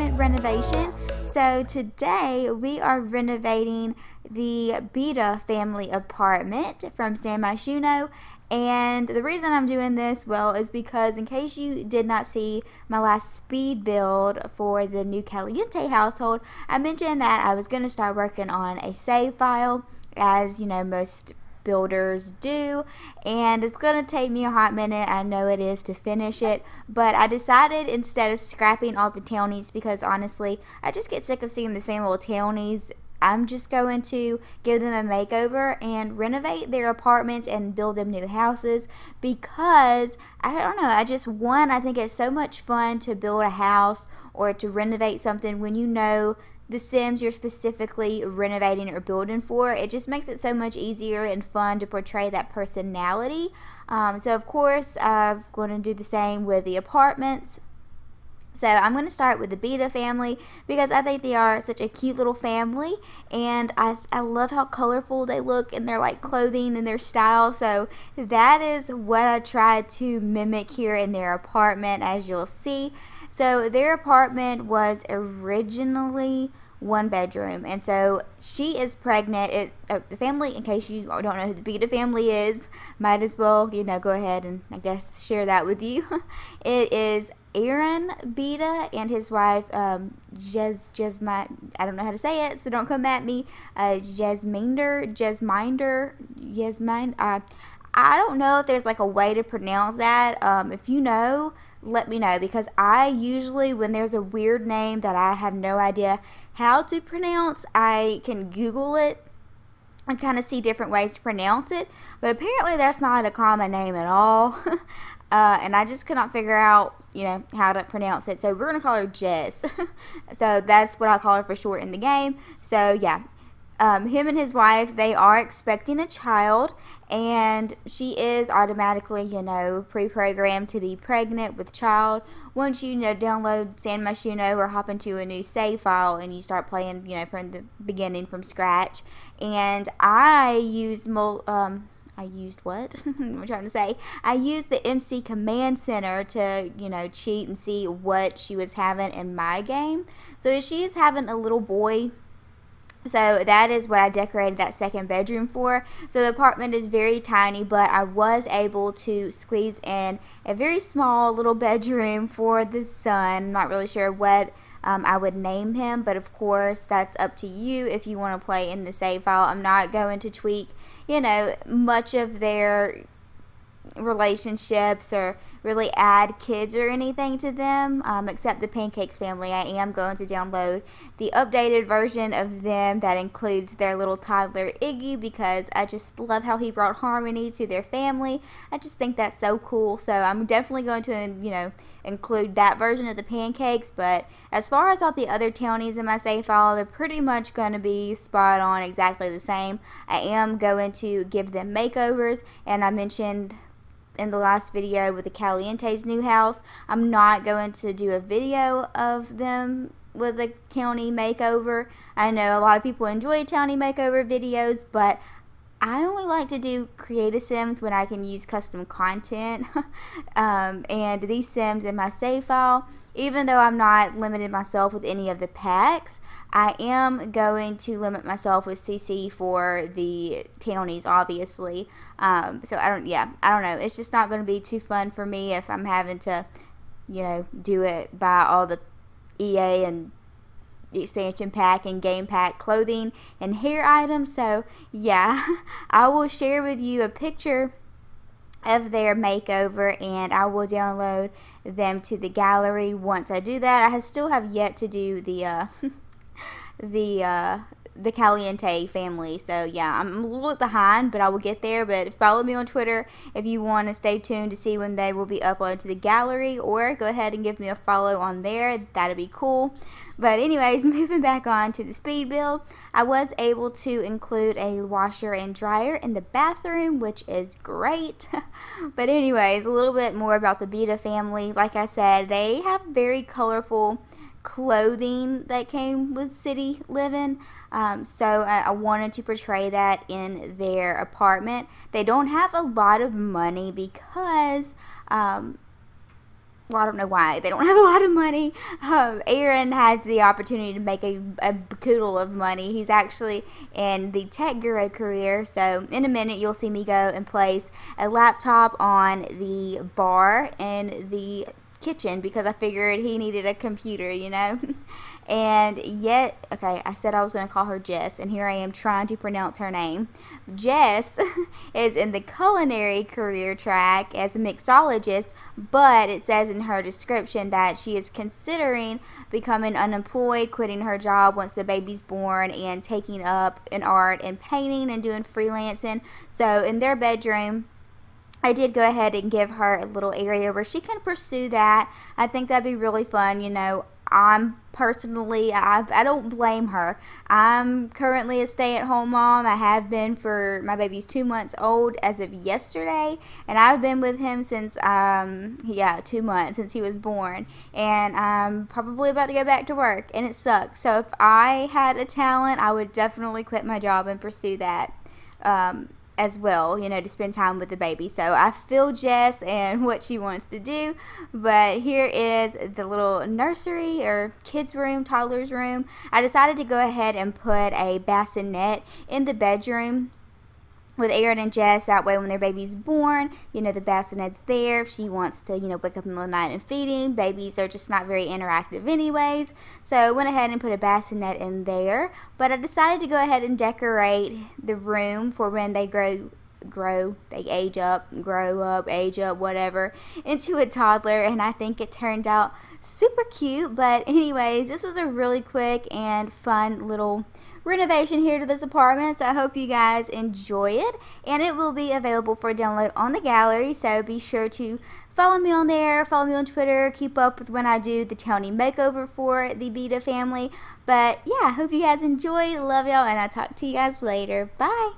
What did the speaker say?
apartment renovation. So today we are renovating the Beta family apartment from San Myshuno. And the reason I'm doing this, well, is because in case you did not see my last speed build for the new Caliente household, I mentioned that I was going to start working on a save file as, you know, most builders do and it's going to take me a hot minute I know it is to finish it but I decided instead of scrapping all the townies because honestly I just get sick of seeing the same old townies I'm just going to give them a makeover and renovate their apartments and build them new houses because I don't know. I just, one, I think it's so much fun to build a house or to renovate something when you know the Sims you're specifically renovating or building for. It just makes it so much easier and fun to portray that personality. Um, so, of course, I'm going to do the same with the apartments. So I'm going to start with the Beta family because I think they are such a cute little family and I, I love how colorful they look in their like clothing and their style. So that is what I tried to mimic here in their apartment as you'll see. So their apartment was originally one bedroom. And so she is pregnant. It, uh, the family, in case you don't know who the Beta family is, might as well, you know, go ahead and I guess share that with you. it is Aaron Beta and his wife, um, Jez, I don't know how to say it, so don't come at me, uh, Jesminder, Jesminder, uh, I don't know if there's like a way to pronounce that. Um, if you know, let me know because I usually, when there's a weird name that I have no idea how to pronounce, I can Google it and kind of see different ways to pronounce it. But apparently, that's not a common name at all. uh, and I just could not figure out, you know, how to pronounce it. So we're going to call her Jess. so that's what I call her for short in the game. So yeah, um, him and his wife, they are expecting a child, and she is automatically, you know, pre programmed to be pregnant with child. Once you, you know, download San Mashuno or hop into a new save file and you start playing, you know, from the beginning from scratch. And I used, um, I used what? I'm trying to say. I used the MC Command Center to, you know, cheat and see what she was having in my game. So if she is having a little boy so that is what I decorated that second bedroom for. So the apartment is very tiny, but I was able to squeeze in a very small little bedroom for the son. not really sure what um, I would name him, but of course that's up to you if you want to play in the save file. I'm not going to tweak, you know, much of their relationships or really add kids or anything to them um, except the pancakes family i am going to download the updated version of them that includes their little toddler iggy because i just love how he brought harmony to their family i just think that's so cool so i'm definitely going to you know include that version of the pancakes but as far as all the other townies in my safe file they're pretty much going to be spot on exactly the same i am going to give them makeovers and i mentioned in the last video with the Caliente's new house. I'm not going to do a video of them with a county makeover. I know a lot of people enjoy county makeover videos, but I only like to do creative sims when I can use custom content. um, and these sims in my save file, even though I'm not limited myself with any of the packs, I am going to limit myself with CC for the townies, obviously. Um, so I don't, yeah, I don't know. It's just not going to be too fun for me if I'm having to, you know, do it by all the EA and expansion pack and game pack clothing and hair items. So, yeah, I will share with you a picture of their makeover and I will download them to the gallery once I do that. I still have yet to do the uh, the uh, the Caliente family. So yeah, I'm a little bit behind, but I will get there. But follow me on Twitter if you want to stay tuned to see when they will be uploaded to the gallery, or go ahead and give me a follow on there. That'd be cool. But anyways, moving back on to the speed build, I was able to include a washer and dryer in the bathroom, which is great. but anyways, a little bit more about the Beta family. Like I said, they have very colorful clothing that came with city living. Um, so I, I, wanted to portray that in their apartment. They don't have a lot of money because. Um, well, I don't know why they don't have a lot of money. Um, Aaron has the opportunity to make a, a poodle of money. He's actually in the tech guru career, so in a minute you'll see me go and place a laptop on the bar in the kitchen because I figured he needed a computer, you know? and yet, okay, I said I was going to call her Jess, and here I am trying to pronounce her name. Jess is in the culinary career track as a mixologist, but it says in her description that she is considering becoming unemployed, quitting her job once the baby's born, and taking up an art and painting and doing freelancing. So in their bedroom, I did go ahead and give her a little area where she can pursue that. I think that'd be really fun. You know, I'm personally, I, I don't blame her. I'm currently a stay at home mom. I have been for my baby's two months old as of yesterday, and I've been with him since, um, yeah, two months since he was born. And I'm probably about to go back to work, and it sucks. So if I had a talent, I would definitely quit my job and pursue that. Um, as well, you know, to spend time with the baby. So I feel Jess and what she wants to do. But here is the little nursery or kids' room, toddler's room. I decided to go ahead and put a bassinet in the bedroom with Aaron and Jess. That way, when their baby's born, you know, the bassinet's there. If she wants to, you know, wake up in the night and feed him, babies are just not very interactive, anyways. So I went ahead and put a bassinet in there. But I decided to go ahead and decorate the room for when they grow grow, they age up, grow up, age up, whatever, into a toddler. And I think it turned out super cute. But, anyways, this was a really quick and fun little renovation here to this apartment. So I hope you guys enjoy it. And it will be available for download on the gallery. So be sure to follow me on there, follow me on Twitter, keep up with when I do the Tony makeover for the Beta family. But yeah, hope you guys enjoy. Love y'all. And I'll talk to you guys later. Bye.